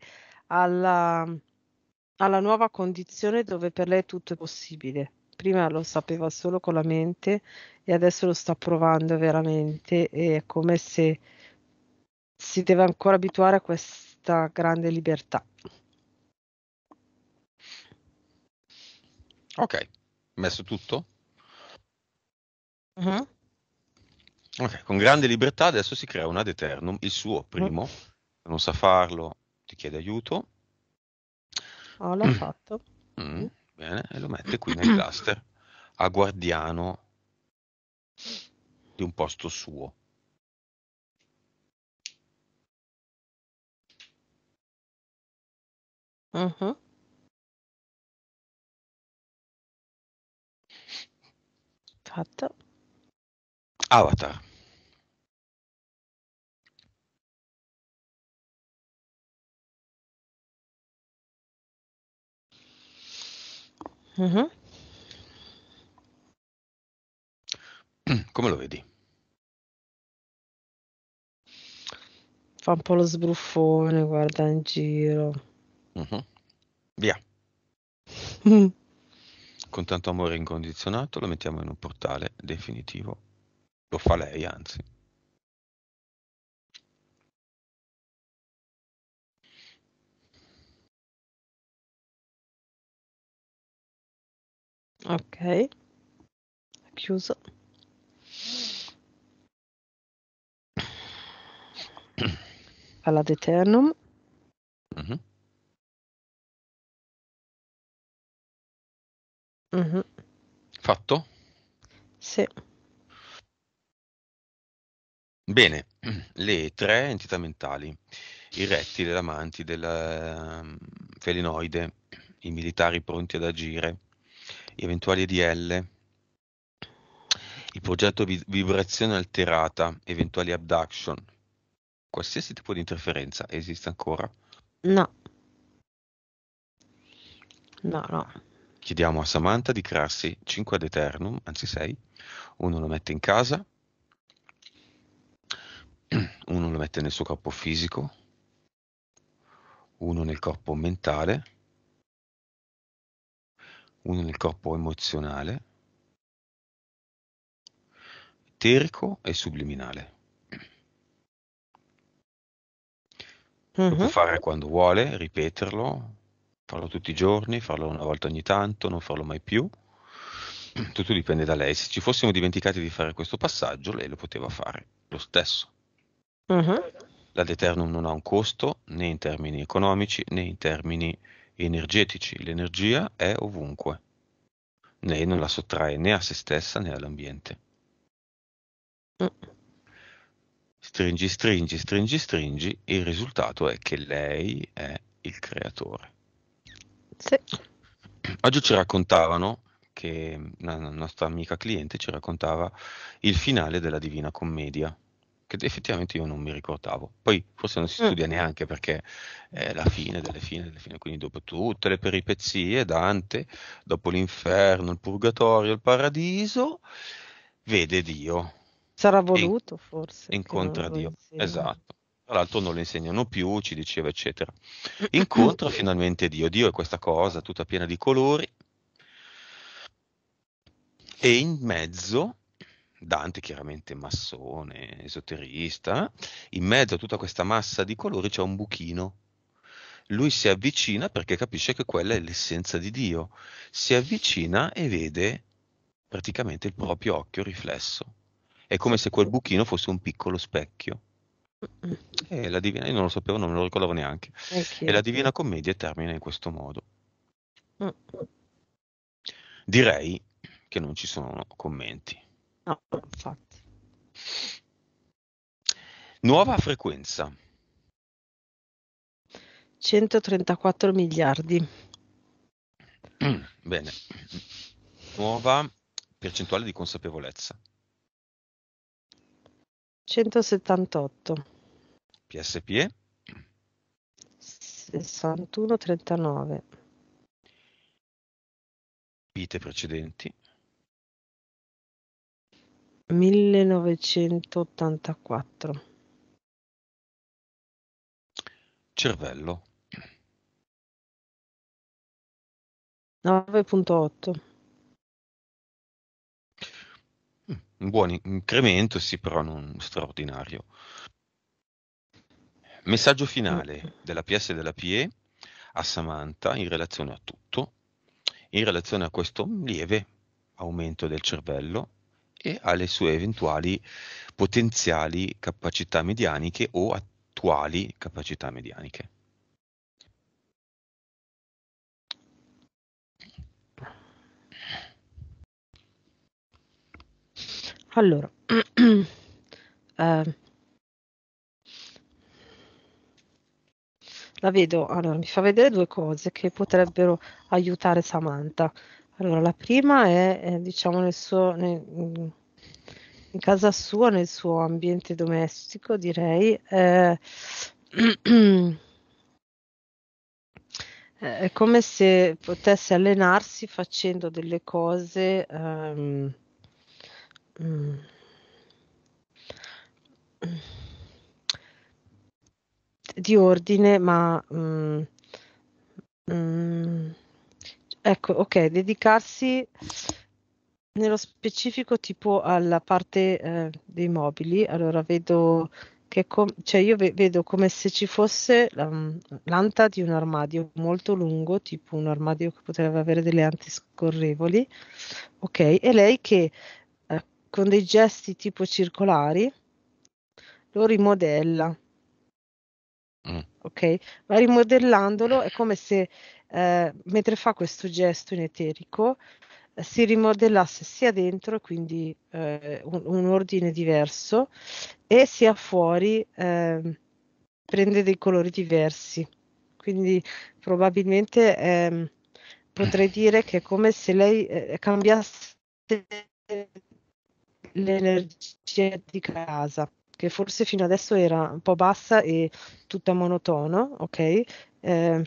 alla, alla nuova condizione dove per lei tutto è possibile. Prima lo sapeva solo con la mente e adesso lo sta provando veramente e è come se si deve ancora abituare a questa grande libertà. Ok, messo tutto? Uh-huh. Ok, con grande libertà adesso si crea un ad eternum, il suo primo, uh non sa farlo, ti chiede aiuto. Oh, l'ho mm. fatto. Mm. Bene, e lo mette qui nel cluster, a guardiano di un posto suo. Uh-huh. fatto. Avatar. Mh-mh. (clears throat) Come lo vedi? Fa un po' lo sbruffone, guarda in giro. Mh-mh. Via. (laughs) con tanto amore incondizionato lo mettiamo in un portale definitivo. Lo fa lei, anzi. Ok, chiuso. (clears throat) Alla Deternum. Mm-hmm. Mhm. Fatto? Sì. Bene, (clears throat) le tre entità mentali, il rettile, la mantide, ehm, felinoide, i militari pronti ad agire, gli eventuali EDL, il progetto vi- vibrazione alterata, eventuali abduction, qualsiasi tipo di interferenza esiste ancora? No, no, no. Chiediamo a Samantha di crearsi 5 ad eternum, anzi 6. Uno lo mette in casa, uno lo mette nel suo corpo fisico, uno nel corpo mentale, uno nel corpo emozionale, eterico e subliminale. Lo uh -huh. può mm-hmm. fare quando vuole, ripeterlo, farlo tutti i giorni, farlo una volta ogni tanto, non farlo mai più. (clears throat) Tutto dipende da lei. Se ci fossimo dimenticati di fare questo passaggio, lei lo poteva fare lo stesso. Uh-huh. Mm-hmm. La Deternum non ha un costo né in termini economici né in termini energetici. L'energia è ovunque. Lei non la sottrae né a se stessa né all'ambiente. Mm. Stringi, stringi, stringi, stringi. Il risultato è che lei è il creatore. Sì. Oggi ci raccontavano che la nostra amica cliente ci raccontava il finale della Divina Commedia che effettivamente io non mi ricordavo. Poi forse non si mm. studia mm. neanche perché è la fine delle fine delle fine, quindi dopo tutte le peripezie, Dante, dopo l'inferno, il purgatorio, il paradiso, vede Dio. Sarà voluto e, forse. Incontra Dio. Esatto tra l'altro non le insegnano più, ci diceva, eccetera. (clears throat) Incontra finalmente Dio, Dio è questa cosa tutta piena di colori, e in mezzo Dante, chiaramente massone, esoterista, in mezzo a tutta questa massa di colori c'è un buchino. Lui si avvicina perché capisce che quella è l'essenza di Dio. Si avvicina e vede praticamente il proprio occhio riflesso. È come se quel buchino fosse un piccolo specchio. E eh, la Divina io non lo sapevo, non me lo ricordavo neanche. E la Divina Commedia termina in questo modo. Mm. Direi che non ci sono commenti. No, infatti. Nuova frequenza. 134 miliardi. (clears throat) Bene. Nuova percentuale di consapevolezza. 178. PSPE 6139 vite precedenti 1984 cervello 9.8 mm, un buon incremento, sì, però non straordinario. Messaggio finale della PS e della PE a Samantha in relazione a tutto, in relazione a questo lieve aumento del cervello e alle sue eventuali potenziali capacità medianiche o attuali capacità medianiche. Allora, (clears throat) eh, la vedo, allora mi fa vedere due cose che potrebbero aiutare Samantha. Allora, la prima è, è diciamo, nel suo, nel, in casa sua, nel suo ambiente domestico, direi, eh, (clears throat) è come se potesse allenarsi facendo delle cose. Um, um, di ordine, ma mh, mm, mh, mm, ecco, ok, dedicarsi nello specifico tipo alla parte eh, dei mobili, allora vedo che com- cioè io ve- vedo come se ci fosse mm, l'anta di un armadio molto lungo, tipo un armadio che potrebbe avere delle ante scorrevoli, ok, e lei che eh, con dei gesti tipo circolari lo rimodella Mm. Ok? Ma rimodellandolo è come se eh, mentre fa questo gesto in eterico eh, si rimodellasse sia dentro, quindi eh, un, un, ordine diverso, e sia fuori ehm, prende dei colori diversi. Quindi probabilmente ehm, potrei (laughs) dire che è come se lei eh, cambiasse l'energia di casa che forse fino adesso era un po' bassa e tutta monotono, ok? Eh,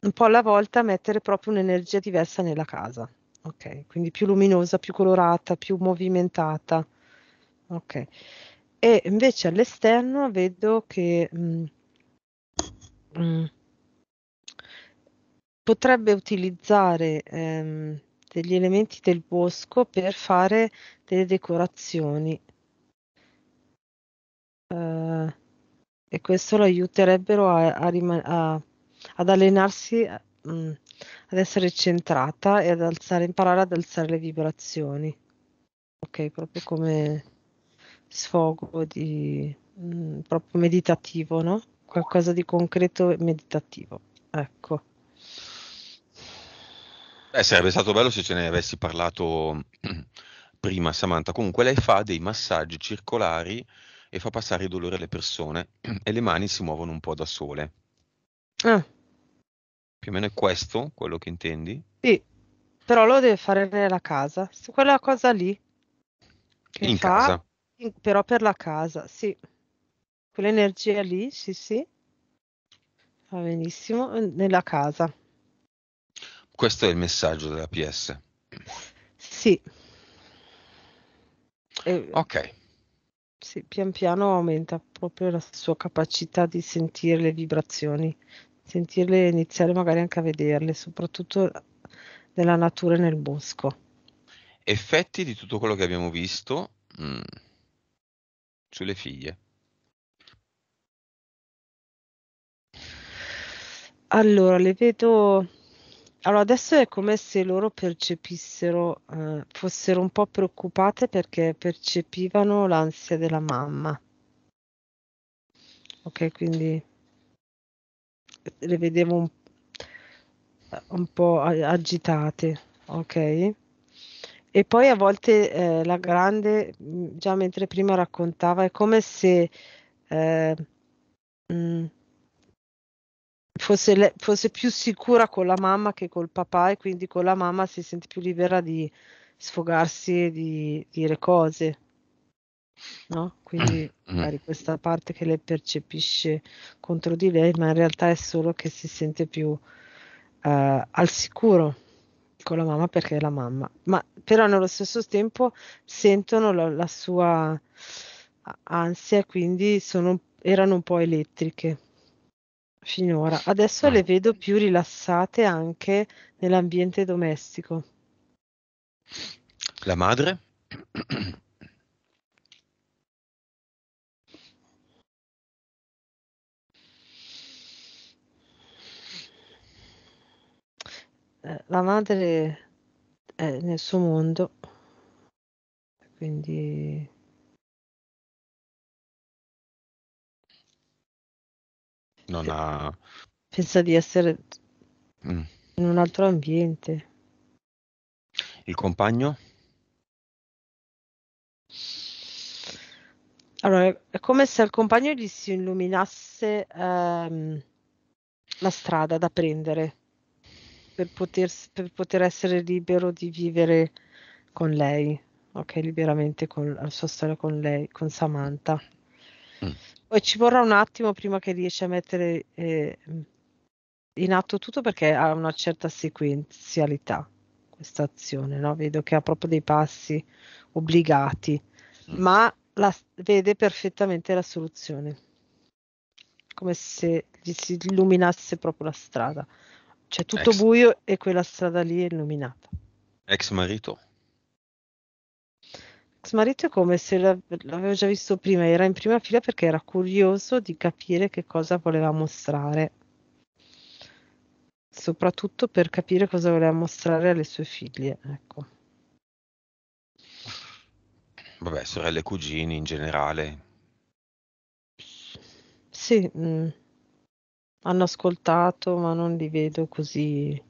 un po' alla volta mettere proprio un'energia diversa nella casa, ok? Quindi più luminosa, più colorata, più movimentata, ok? E invece all'esterno vedo che mh, mm, mh, mm, potrebbe utilizzare ehm, degli elementi del bosco per fare delle decorazioni eh, e questo lo aiuterebbero a, a, rima- a ad allenarsi mh, eh, mm, ad essere centrata e ad alzare, imparare ad alzare le vibrazioni. Ok, proprio come sfogo di mh, mm, proprio meditativo, no? Qualcosa di concreto e meditativo. Ecco. Beh, sarebbe stato bello se ce ne avessi parlato (clears throat) prima, Samantha. Comunque lei fa dei massaggi circolari e fa passare il dolore alle persone e le mani si muovono un po' da sole. Ah. Più o meno è questo quello che intendi? Sì, però lo deve fare nella casa, quella cosa lì. in fa, casa. In, però per la casa, sì. Quell'energia lì, sì, sì. Va benissimo, mm, nella casa. Questo è il messaggio della PS. Sì. E... Ok sì, pian piano aumenta proprio la sua capacità di sentire le vibrazioni, sentirle e iniziare magari anche a vederle, soprattutto nella natura e nel bosco. Effetti di tutto quello che abbiamo visto mh, mm, sulle figlie. Allora, le vedo allora, adesso è come se loro percepissero, eh, fossero un po' preoccupate perché percepivano l'ansia della mamma. Ok, quindi le vedevo un, un po' agitate, ok? E poi a volte eh, la grande, mm, già mentre prima raccontava, è come se eh, mh, mm, fosse, le, fosse più sicura con la mamma che col papà e quindi con la mamma si sente più libera di sfogarsi e di dire cose. No? Quindi (clears throat) mm. magari questa parte che lei percepisce contro di lei, ma in realtà è solo che si sente più uh, al sicuro con la mamma perché è la mamma, ma però nello stesso tempo sentono la, la sua ansia, quindi sono, erano un po' elettriche finora. Adesso ah. le vedo più rilassate anche nell'ambiente domestico. La madre? Eh, la madre è nel suo mondo, quindi non ha... Pensa di essere mm. in un altro ambiente. Il compagno? Allora, è come se al compagno gli si illuminasse ehm, la strada da prendere per poter, per poter, essere libero di vivere con lei, ok, liberamente con la sua storia con lei, con Samantha. Mm. Poi ci vorrà un attimo prima che riesci a mettere eh, in atto tutto perché ha una certa sequenzialità questa azione, no? vedo che ha proprio dei passi obbligati, mm. ma la, vede perfettamente la soluzione, come se gli si illuminasse proprio la strada. C'è tutto Ex. buio e quella strada lì è illuminata. Ex marito ex marito è come se l'avevo già visto prima, era in prima fila perché era curioso di capire che cosa voleva mostrare, soprattutto per capire cosa voleva mostrare alle sue figlie. Ecco. Vabbè, sorelle e cugini in generale. Sì, mh. Mm. hanno ascoltato, ma non li vedo così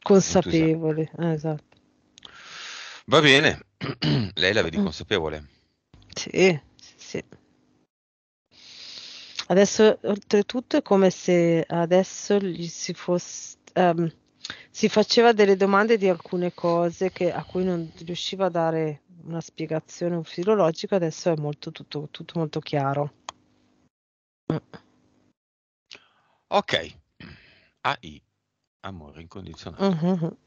consapevoli. Eh, esatto. Va bene, (clears throat) lei la vedi mm. consapevole. Sì, sì, Adesso, oltretutto, è come se adesso gli si fosse... Um, si faceva delle domande di alcune cose che, a cui non riusciva a dare una spiegazione, un filo adesso è molto, tutto, tutto molto chiaro. Ok, AI, amore incondizionato. Uh-huh.